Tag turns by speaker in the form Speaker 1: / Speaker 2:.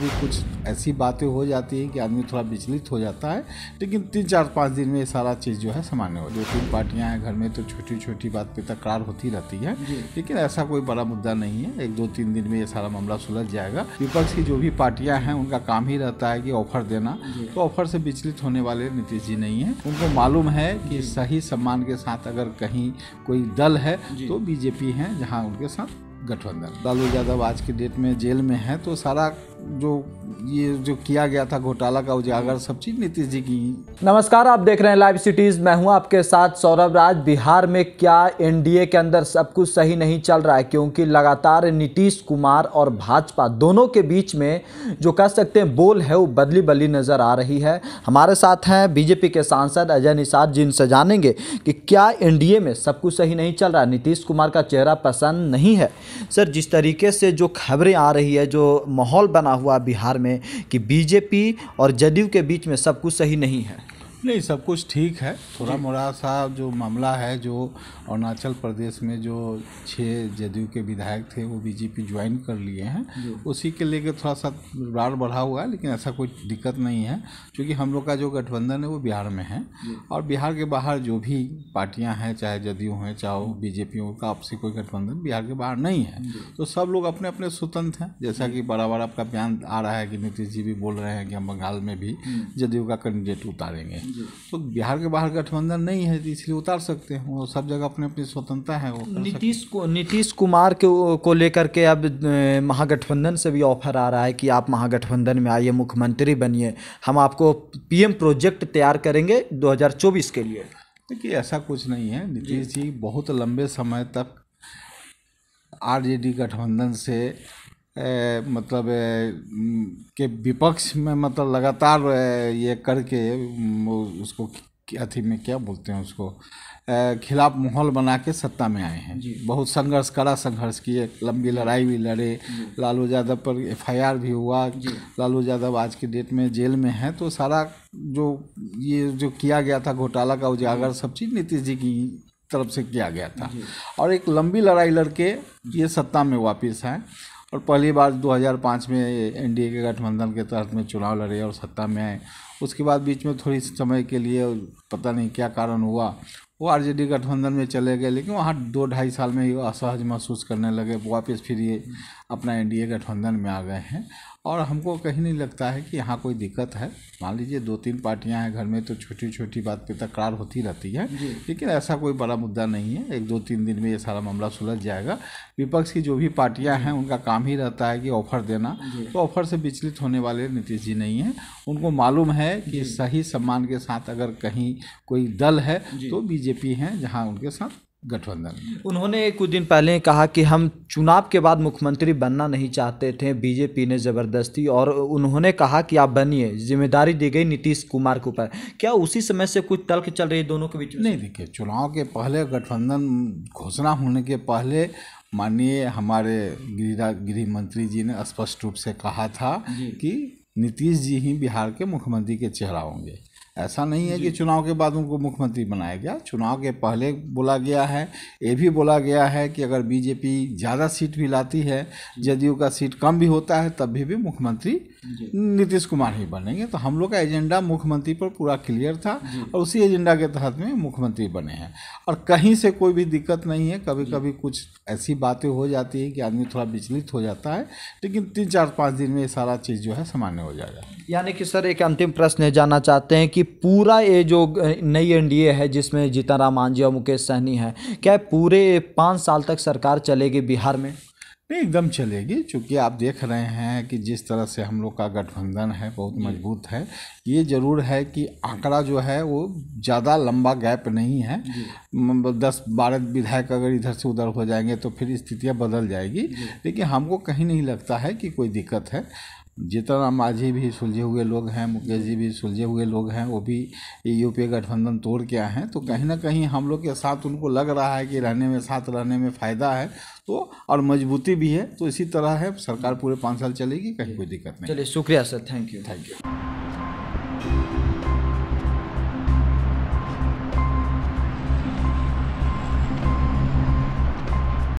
Speaker 1: कभी कुछ ऐसी बातें हो जाती हैं कि आदमी थोड़ा विचलित हो जाता है लेकिन तीन चार पाँच दिन में ये सारा चीज़ जो है सामान्य हो दो तीन पार्टियाँ हैं घर में तो छोटी छोटी बात पर तकरार होती रहती है लेकिन ऐसा कोई बड़ा मुद्दा नहीं है एक दो तीन दिन में ये सारा मामला सुलझ जाएगा विपक्ष की जो भी पार्टियाँ हैं उनका काम ही रहता है कि ऑफर देना तो ऑफर से विचलित होने वाले नीतीश जी नहीं है उनको मालूम है कि सही सम्मान के साथ अगर कहीं कोई दल है तो बीजेपी है जहाँ उनके साथ गठबंधन लालू यादव आज की डेट में जेल में है तो सारा जो ये जो किया गया था घोटाला का उजागर सब चीज नीतीश जी की
Speaker 2: नमस्कार आप देख रहे हैं लाइव सिटीज मैं हूं आपके साथ सौरभ राज बिहार में क्या एनडीए के अंदर सब कुछ सही नहीं चल रहा है क्योंकि लगातार नीतीश कुमार और भाजपा दोनों के बीच में जो कह सकते हैं बोल है वो बदली बदली नजर आ रही है हमारे साथ हैं बीजेपी के सांसद अजय निषाद जिनसे जानेंगे कि क्या एनडीए में सब कुछ सही नहीं चल रहा नीतीश कुमार का चेहरा पसंद नहीं है सर जिस तरीके से जो खबरें आ रही है जो माहौल बना हुआ बिहार में कि बीजेपी और जदयू के बीच में सब कुछ सही नहीं है
Speaker 1: नहीं सब कुछ ठीक है थोड़ा मोड़ा सा जो मामला है जो अरुणाचल प्रदेश में जो छः जदयू के विधायक थे वो बीजेपी ज्वाइन कर लिए हैं उसी के लेकर थोड़ा सा राड़ बढ़ा हुआ है लेकिन ऐसा कोई दिक्कत नहीं है क्योंकि हम लोग का जो गठबंधन है वो बिहार में है और बिहार के बाहर जो भी पार्टियाँ हैं चाहे जदयू हैं चाहे बीजेपी हो का आपसी कोई गठबंधन बिहार के बाहर नहीं है तो सब लोग अपने अपने स्वतंत्र हैं जैसा कि बड़ा बड़ा आपका बयान आ रहा है कि नीतीश जी भी बोल रहे हैं कि हम बंगाल में भी हम्म। जदयू का कैंडिडेट उतारेंगे तो बिहार के बाहर गठबंधन नहीं है इसलिए उतार सकते हैं वो सब जगह अपने अपनी स्वतंत्रता है वो नीतीश
Speaker 2: को नीतीश कुमार के को लेकर के अब महागठबंधन से भी ऑफर आ रहा है कि आप महागठबंधन में आइए मुख्यमंत्री बनिए हम आपको पीएम प्रोजेक्ट तैयार करेंगे
Speaker 1: 2024 के लिए देखिए ऐसा कुछ नहीं है नीतीश जी बहुत लंबे समय तक आरजेडी गठबंधन से मतलब के विपक्ष में मतलब लगातार ये करके उसको अथी में क्या बोलते हैं उसको खिलाफ माहौल बना के सत्ता में आए हैं बहुत संघर्ष कड़ा संघर्ष किए लंबी लड़ाई भी लड़े लालू यादव पर एफआईआर भी हुआ लालू यादव आज के डेट में जेल में है तो सारा जो ये जो किया गया था घोटाला का उजागर सब चीज़ नीतीश जी की तरफ से किया गया था और एक लंबी लड़ाई लड़के ये सत्ता में वापस आए और पहली बार 2005 में एनडीए के गठबंधन के तहत में चुनाव लड़े और सत्ता में आए उसके बाद बीच में थोड़ी समय के लिए पता नहीं क्या कारण हुआ वो आरजेडी गठबंधन में चले गए लेकिन वहाँ दो ढाई साल में ये असहज महसूस करने लगे वापस फिर ये अपना एनडीए गठबंधन में आ गए हैं और हमको कहीं नहीं लगता है कि यहाँ कोई दिक्कत है मान लीजिए दो तीन पार्टियाँ हैं घर में तो छोटी छोटी बात पे तकरार होती रहती है लेकिन ऐसा कोई बड़ा मुद्दा नहीं है एक दो तीन दिन में ये सारा मामला सुलझ जाएगा विपक्ष की जो भी पार्टियाँ हैं उनका काम ही रहता है कि ऑफर देना तो ऑफर से विचलित होने वाले नीतीश जी नहीं हैं उनको मालूम है कि सही सम्मान के साथ अगर कहीं कोई दल है तो बीजेपी बीजेपी हैं जहां उनके साथ गठबंधन
Speaker 2: उन्होंने कुछ दिन पहले कहा कि हम चुनाव के बाद मुख्यमंत्री बनना नहीं चाहते थे बीजेपी ने ज़बरदस्ती और उन्होंने कहा कि आप बनिए जिम्मेदारी दी गई नीतीश कुमार के ऊपर
Speaker 1: क्या उसी समय से कुछ तल्क चल रही है दोनों के बीच नहीं देखिए चुनाव के पहले गठबंधन घोषणा होने के पहले माननीय हमारे गृह गृह मंत्री जी ने स्पष्ट रूप से कहा था कि नीतीश जी ही बिहार के मुख्यमंत्री के चेहरा होंगे ऐसा नहीं है कि चुनाव के बाद उनको मुख्यमंत्री बनाया गया चुनाव के पहले बोला गया है ये भी बोला गया है कि अगर बीजेपी ज़्यादा सीट भी लाती है जदयू का सीट कम भी होता है तब भी, भी मुख्यमंत्री नीतीश कुमार ही बनेंगे तो हम लोग का एजेंडा मुख्यमंत्री पर पूरा क्लियर था और उसी एजेंडा के तहत में मुख्यमंत्री बने हैं और कहीं से कोई भी दिक्कत नहीं है कभी कभी कुछ ऐसी बातें हो जाती है कि आदमी थोड़ा विचलित हो जाता है लेकिन तीन चार पाँच दिन में ये सारा चीज़ जो है सामान्य हो जाएगा
Speaker 2: यानी कि सर एक अंतिम प्रश्न जानना चाहते हैं कि पूरा ये जो नई एन है जिसमें जीतन राम मांझी और मुकेश सहनी है क्या पूरे पाँच साल तक
Speaker 1: सरकार चलेगी बिहार में नहीं एकदम चलेगी क्योंकि आप देख रहे हैं कि जिस तरह से हम लोग का गठबंधन है बहुत मजबूत है ये ज़रूर है कि आंकड़ा जो है वो ज़्यादा लंबा गैप नहीं है दस बारह विधायक अगर इधर से उधर हो जाएंगे तो फिर स्थितियाँ बदल जाएगी लेकिन हमको कहीं नहीं लगता है कि कोई दिक्कत है जितना माझी भी सुलझे हुए लोग हैं मुकेश जी भी सुलझे हुए लोग हैं वो भी यूपीए गठबंधन तोड़ के आए हैं तो कहीं ना कहीं हम लोग के साथ उनको लग रहा है कि रहने में साथ रहने में फ़ायदा है तो और मजबूती भी है तो इसी तरह है सरकार पूरे पाँच साल चलेगी कहीं कोई दिक्कत
Speaker 2: नहीं चलिए शुक्रिया sir thank you thank you